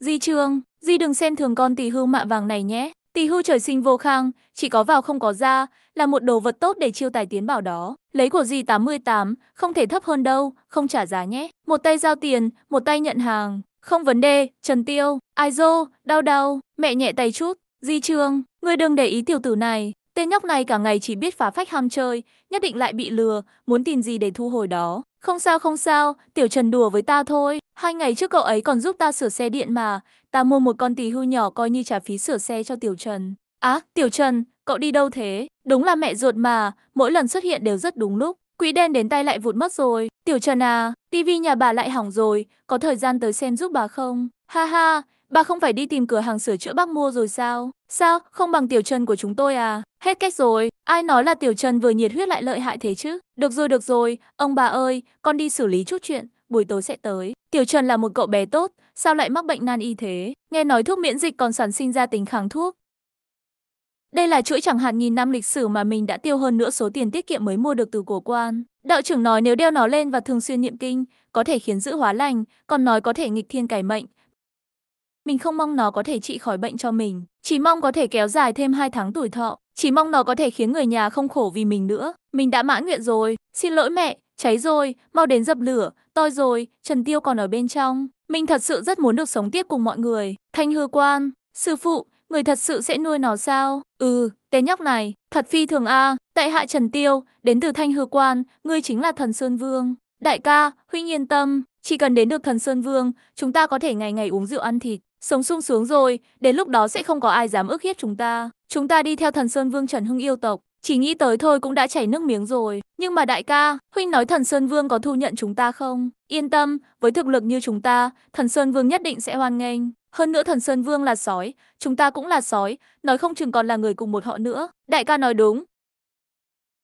Di Trương, Di đừng xem thường con tỷ hưu mạ vàng này nhé. Tỷ hưu trời sinh vô khang, chỉ có vào không có ra, là một đồ vật tốt để chiêu tài tiến bảo đó. Lấy của Di 88, không thể thấp hơn đâu, không trả giá nhé. Một tay giao tiền, một tay nhận hàng. Không vấn đề, Trần Tiêu, ai dô, đau đau, mẹ nhẹ tay chút. Di Trương, người đừng để ý tiểu tử này. Tên nhóc này cả ngày chỉ biết phá phách ham chơi, nhất định lại bị lừa, muốn tìm gì để thu hồi đó. Không sao không sao, Tiểu Trần đùa với ta thôi. Hai ngày trước cậu ấy còn giúp ta sửa xe điện mà. Ta mua một con tí hưu nhỏ coi như trả phí sửa xe cho Tiểu Trần. Á, à, Tiểu Trần, cậu đi đâu thế? Đúng là mẹ ruột mà, mỗi lần xuất hiện đều rất đúng lúc. Quỹ đen đến tay lại vụt mất rồi. Tiểu Trần à, tivi nhà bà lại hỏng rồi, có thời gian tới xem giúp bà không? Ha ha, Bà không phải đi tìm cửa hàng sửa chữa bác mua rồi sao? Sao, không bằng Tiểu Trần của chúng tôi à? Hết cách rồi, ai nói là Tiểu Trần vừa nhiệt huyết lại lợi hại thế chứ? Được rồi, được rồi, ông bà ơi, con đi xử lý chút chuyện, buổi tối sẽ tới. Tiểu Trần là một cậu bé tốt, sao lại mắc bệnh nan y thế? Nghe nói thuốc miễn dịch còn sản sinh ra tính kháng thuốc. Đây là chuỗi chẳng hạn nghìn năm lịch sử mà mình đã tiêu hơn nữa số tiền tiết kiệm mới mua được từ cổ quan. Đạo trưởng nói nếu đeo nó lên và thường xuyên niệm kinh, có thể khiến giữ hóa lành, còn nói có thể nghịch thiên cải mệnh, mình không mong nó có thể trị khỏi bệnh cho mình, chỉ mong có thể kéo dài thêm 2 tháng tuổi thọ, chỉ mong nó có thể khiến người nhà không khổ vì mình nữa. Mình đã mãn nguyện rồi, xin lỗi mẹ, cháy rồi, mau đến dập lửa, tôi rồi, Trần Tiêu còn ở bên trong. Mình thật sự rất muốn được sống tiếp cùng mọi người. Thanh hư quan, sư phụ, người thật sự sẽ nuôi nó sao? Ừ, tên nhóc này, thật phi thường a. À. Tại hạ Trần Tiêu, đến từ Thanh Hư Quan, ngươi chính là Thần Sơn Vương. Đại ca, huynh yên tâm, chỉ cần đến được Thần Sơn Vương, chúng ta có thể ngày ngày uống rượu ăn thịt. Sống sung sướng rồi, đến lúc đó sẽ không có ai dám ức hiếp chúng ta. Chúng ta đi theo thần Sơn Vương Trần Hưng yêu tộc, chỉ nghĩ tới thôi cũng đã chảy nước miếng rồi. Nhưng mà đại ca, Huynh nói thần Sơn Vương có thu nhận chúng ta không? Yên tâm, với thực lực như chúng ta, thần Sơn Vương nhất định sẽ hoan nghênh. Hơn nữa thần Sơn Vương là sói, chúng ta cũng là sói, nói không chừng còn là người cùng một họ nữa. Đại ca nói đúng,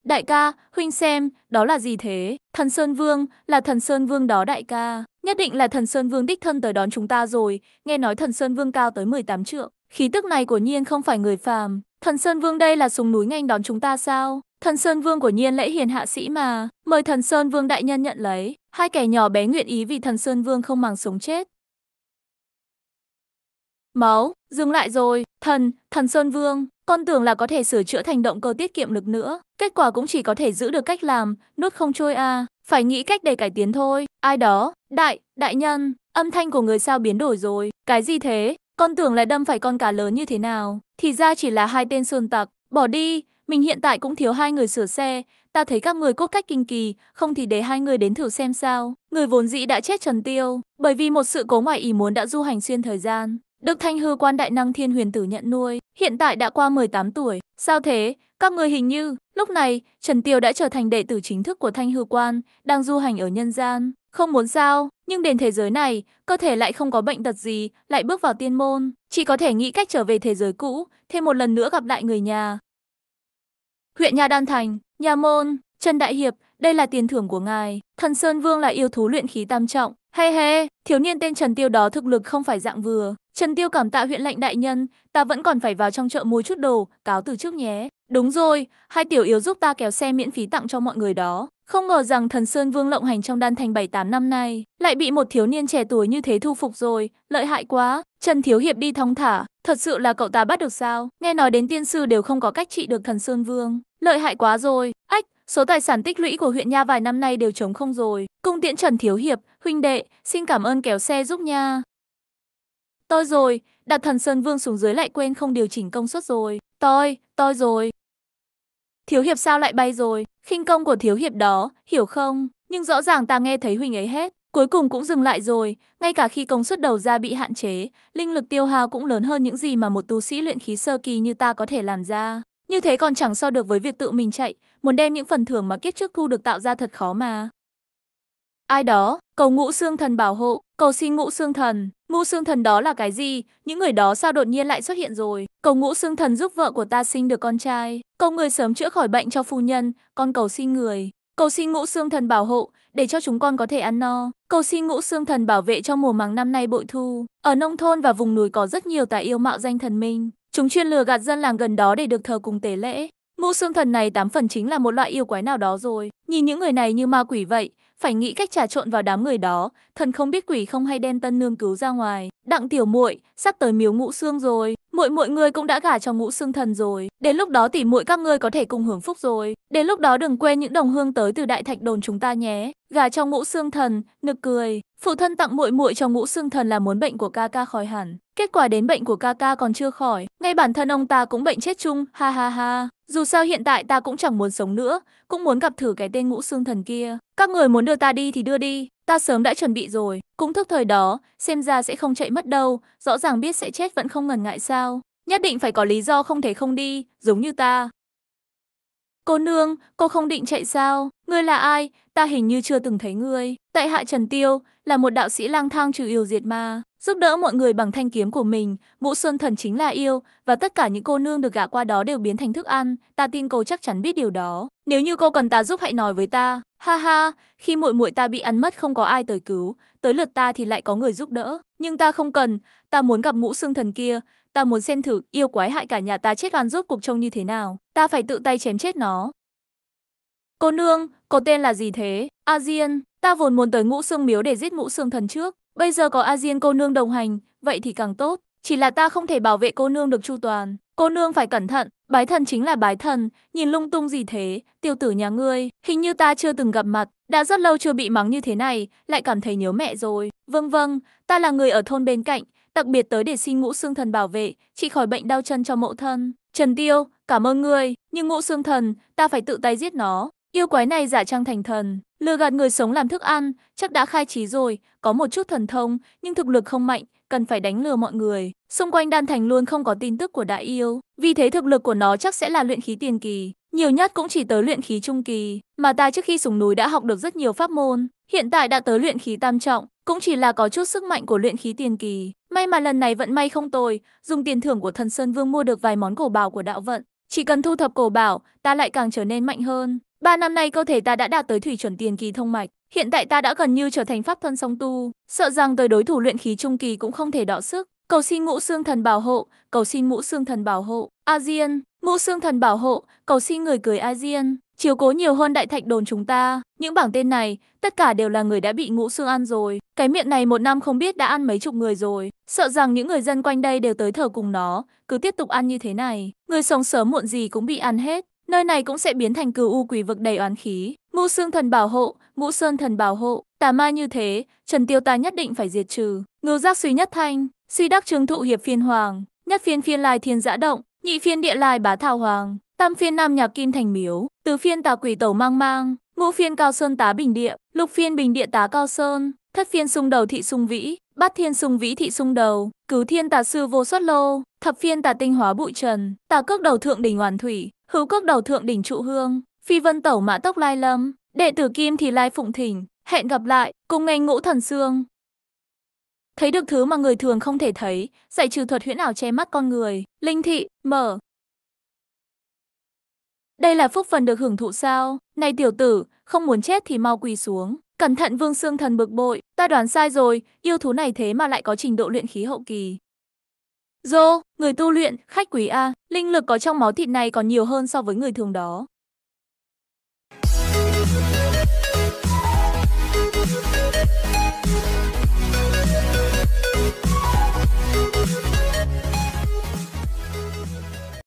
Đại ca, huynh xem, đó là gì thế? Thần Sơn Vương, là thần Sơn Vương đó đại ca. Nhất định là thần Sơn Vương đích thân tới đón chúng ta rồi, nghe nói thần Sơn Vương cao tới 18 trượng. Khí tức này của nhiên không phải người phàm. Thần Sơn Vương đây là sùng núi nhanh đón chúng ta sao? Thần Sơn Vương của nhiên lễ hiền hạ sĩ mà, mời thần Sơn Vương đại nhân nhận lấy. Hai kẻ nhỏ bé nguyện ý vì thần Sơn Vương không màng sống chết. Máu, dừng lại rồi, thần, thần Sơn Vương, con tưởng là có thể sửa chữa thành động cơ tiết kiệm lực nữa, kết quả cũng chỉ có thể giữ được cách làm, nuốt không trôi à, phải nghĩ cách để cải tiến thôi. Ai đó, đại, đại nhân, âm thanh của người sao biến đổi rồi, cái gì thế, con tưởng là đâm phải con cá lớn như thế nào, thì ra chỉ là hai tên sơn tặc, bỏ đi, mình hiện tại cũng thiếu hai người sửa xe, ta thấy các người cốt cách kinh kỳ, không thì để hai người đến thử xem sao. Người vốn dĩ đã chết trần tiêu, bởi vì một sự cố ngoài ý muốn đã du hành xuyên thời gian, được Thanh hư quan đại năng thiên huyền tử nhận nuôi, hiện tại đã qua 18 tuổi. Sao thế? Các người hình như, lúc này, Trần Tiêu đã trở thành đệ tử chính thức của Thanh hư quan, đang du hành ở nhân gian. Không muốn sao, nhưng đến thế giới này, cơ thể lại không có bệnh tật gì, lại bước vào tiên môn. Chỉ có thể nghĩ cách trở về thế giới cũ, thêm một lần nữa gặp lại người nhà. Huyện nhà Đan Thành, Nhà Môn, Trần Đại Hiệp, đây là tiền thưởng của ngài. Thần Sơn Vương là yêu thú luyện khí tam trọng. Hê hey hê, thiếu niên tên Trần Tiêu đó thực lực không phải dạng vừa. Trần Tiêu cảm tạ huyện lệnh đại nhân, ta vẫn còn phải vào trong chợ mua chút đồ, cáo từ trước nhé. Đúng rồi, hai tiểu yếu giúp ta kéo xe miễn phí tặng cho mọi người đó. Không ngờ rằng thần Sơn Vương lộng hành trong đan thành 7-8 năm nay, lại bị một thiếu niên trẻ tuổi như thế thu phục rồi, lợi hại quá. Trần Thiếu Hiệp đi thong thả, thật sự là cậu ta bắt được sao? Nghe nói đến tiên sư đều không có cách trị được thần Sơn Vương. Lợi hại quá rồi, ách, Số tài sản tích lũy của huyện Nha vài năm nay đều trống không rồi. Cung tiễn Trần Thiếu Hiệp, huynh đệ, xin cảm ơn kéo xe giúp nha. Tôi rồi, đặt thần Sơn Vương xuống dưới lại quên không điều chỉnh công suất rồi. Tôi, tôi rồi. Thiếu Hiệp sao lại bay rồi, khinh công của Thiếu Hiệp đó, hiểu không? Nhưng rõ ràng ta nghe thấy huynh ấy hết. Cuối cùng cũng dừng lại rồi, ngay cả khi công suất đầu ra bị hạn chế, linh lực tiêu hao cũng lớn hơn những gì mà một tu sĩ luyện khí sơ kỳ như ta có thể làm ra. Như thế còn chẳng so được với việc tự mình chạy, muốn đem những phần thưởng mà kiếp trước thu được tạo ra thật khó mà. Ai đó, cầu ngũ xương thần bảo hộ, cầu xin ngũ xương thần. Ngũ xương thần đó là cái gì? Những người đó sao đột nhiên lại xuất hiện rồi? Cầu ngũ xương thần giúp vợ của ta sinh được con trai. Cầu người sớm chữa khỏi bệnh cho phu nhân, con cầu xin người. Cầu xin ngũ xương thần bảo hộ, để cho chúng con có thể ăn no. Cầu xin ngũ xương thần bảo vệ cho mùa màng năm nay bội thu. Ở nông thôn và vùng núi có rất nhiều tài yêu mạo danh thần minh. Chúng chuyên lừa gạt dân làng gần đó để được thờ cùng tế lễ. Mũ xương thần này tám phần chính là một loại yêu quái nào đó rồi. Nhìn những người này như ma quỷ vậy, phải nghĩ cách trà trộn vào đám người đó. Thần không biết quỷ không hay đem tân nương cứu ra ngoài. Đặng tiểu muội sắp tới miếu ngũ xương rồi. Muội muội người cũng đã gả cho ngũ xương thần rồi. Đến lúc đó tỉ muội các ngươi có thể cùng hưởng phúc rồi. Đến lúc đó đừng quên những đồng hương tới từ đại thạch đồn chúng ta nhé. gả cho ngũ xương thần, nực cười. Phụ thân tặng muội muội cho ngũ xương thần là muốn bệnh của ca ca khỏi hẳn. Kết quả đến bệnh của Kaka còn chưa khỏi, ngay bản thân ông ta cũng bệnh chết chung, ha ha ha. Dù sao hiện tại ta cũng chẳng muốn sống nữa, cũng muốn gặp thử cái tên ngũ xương thần kia. Các người muốn đưa ta đi thì đưa đi, ta sớm đã chuẩn bị rồi. Cũng thức thời đó, xem ra sẽ không chạy mất đâu, rõ ràng biết sẽ chết vẫn không ngần ngại sao. Nhất định phải có lý do không thể không đi, giống như ta. Cô nương, cô không định chạy sao? Ngươi là ai? Ta hình như chưa từng thấy ngươi. Tại hạ Trần Tiêu, là một đạo sĩ lang thang trừ yêu diệt ma. Giúp đỡ mọi người bằng thanh kiếm của mình, ngũ Xuân Thần chính là yêu, và tất cả những cô nương được gạ qua đó đều biến thành thức ăn, ta tin cô chắc chắn biết điều đó. Nếu như cô cần ta giúp hãy nói với ta. Ha ha, khi muội muội ta bị ăn mất không có ai tới cứu, tới lượt ta thì lại có người giúp đỡ. Nhưng ta không cần, ta muốn gặp ngũ xương thần kia, ta muốn xem thử yêu quái hại cả nhà ta chết oan rốt cuộc trông như thế nào. Ta phải tự tay chém chết nó. Cô nương, cô tên là gì thế? A ta vốn muốn tới ngũ xương miếu để giết ngũ xương thần trước, Bây giờ có A Diên cô nương đồng hành, vậy thì càng tốt. Chỉ là ta không thể bảo vệ cô nương được chu toàn. Cô nương phải cẩn thận, bái thần chính là bái thần, nhìn lung tung gì thế, tiêu tử nhà ngươi, hình như ta chưa từng gặp mặt, đã rất lâu chưa bị mắng như thế này, lại cảm thấy nhớ mẹ rồi. Vâng vâng, ta là người ở thôn bên cạnh, đặc biệt tới để xin ngũ xương thần bảo vệ, trị khỏi bệnh đau chân cho mộ thân. Trần Tiêu, cảm ơn ngươi, nhưng ngũ xương thần, ta phải tự tay giết nó. Yêu quái này giả trang thành thần, Lừa gạt người sống làm thức ăn, chắc đã khai trí rồi, có một chút thần thông, nhưng thực lực không mạnh, cần phải đánh lừa mọi người. Xung quanh đan thành luôn không có tin tức của đại yêu, vì thế thực lực của nó chắc sẽ là luyện khí tiền kỳ, nhiều nhất cũng chỉ tới luyện khí trung kỳ, mà ta trước khi xuống núi đã học được rất nhiều pháp môn, hiện tại đã tới luyện khí tam trọng, cũng chỉ là có chút sức mạnh của luyện khí tiền kỳ. May mà lần này vận may không tồi, dùng tiền thưởng của thần Sơn Vương mua được vài món cổ bảo của đạo vận. Chỉ cần thu thập cổ bảo, ta lại càng trở nên mạnh hơn. Ba năm nay cơ thể ta đã đạt tới thủy chuẩn tiền kỳ thông mạch, hiện tại ta đã gần như trở thành pháp thân song tu, sợ rằng tới đối thủ luyện khí trung kỳ cũng không thể đọ sức. Cầu xin ngũ xương thần bảo hộ, cầu xin ngũ xương thần bảo hộ, A Diên, ngũ xương thần bảo hộ, cầu xin người cười A Diên, chiếu cố nhiều hơn đại thạch đồn chúng ta. Những bảng tên này, tất cả đều là người đã bị ngũ xương ăn rồi. Cái miệng này một năm không biết đã ăn mấy chục người rồi. Sợ rằng những người dân quanh đây đều tới thờ cùng nó, cứ tiếp tục ăn như thế này. Người sống sớm muộn gì cũng bị ăn hết nơi này cũng sẽ biến thành cửu u quỷ vực đầy oán khí. Ngũ xương thần bảo hộ, ngũ sơn thần bảo hộ, tà ma như thế, Trần Tiêu ta nhất định phải diệt trừ. Ngưu giác suy nhất thanh, suy đắc chứng thụ hiệp phiên hoàng, nhất phiên phiên lai thiên giã động, nhị phiên địa lai bá thảo hoàng, tam phiên nam nhạc kim thành miếu, tứ phiên tà quỷ tẩu mang mang, ngũ phiên cao sơn tá bình địa, lục phiên bình địa tá cao sơn, thất phiên sung đầu thị sung vĩ, bát thiên sung vĩ thị sung đầu, cứu thiên tà sư vô xuất lô, thập phiên tà tinh hóa bụi trần, tà cước đầu thượng đỉnh hoàn thủy, hữu cước đầu thượng đỉnh trụ hương, phi vân tẩu mã tốc lai lâm, đệ tử kim thì lai phụng thỉnh, hẹn gặp lại, cùng ngành ngũ thần xương. Thấy được thứ mà người thường không thể thấy, dạy trừ thuật huyễn ảo che mắt con người, linh thị, mở. Đây là phúc phần được hưởng thụ sao, này tiểu tử, không muốn chết thì mau quỳ xuống. Cẩn thận vương xương thần bực bội, ta đoán sai rồi, yêu thú này thế mà lại có trình độ luyện khí hậu kỳ, Dô, người tu luyện, khách quý A, linh lực có trong máu thịt này còn nhiều hơn so với người thường đó.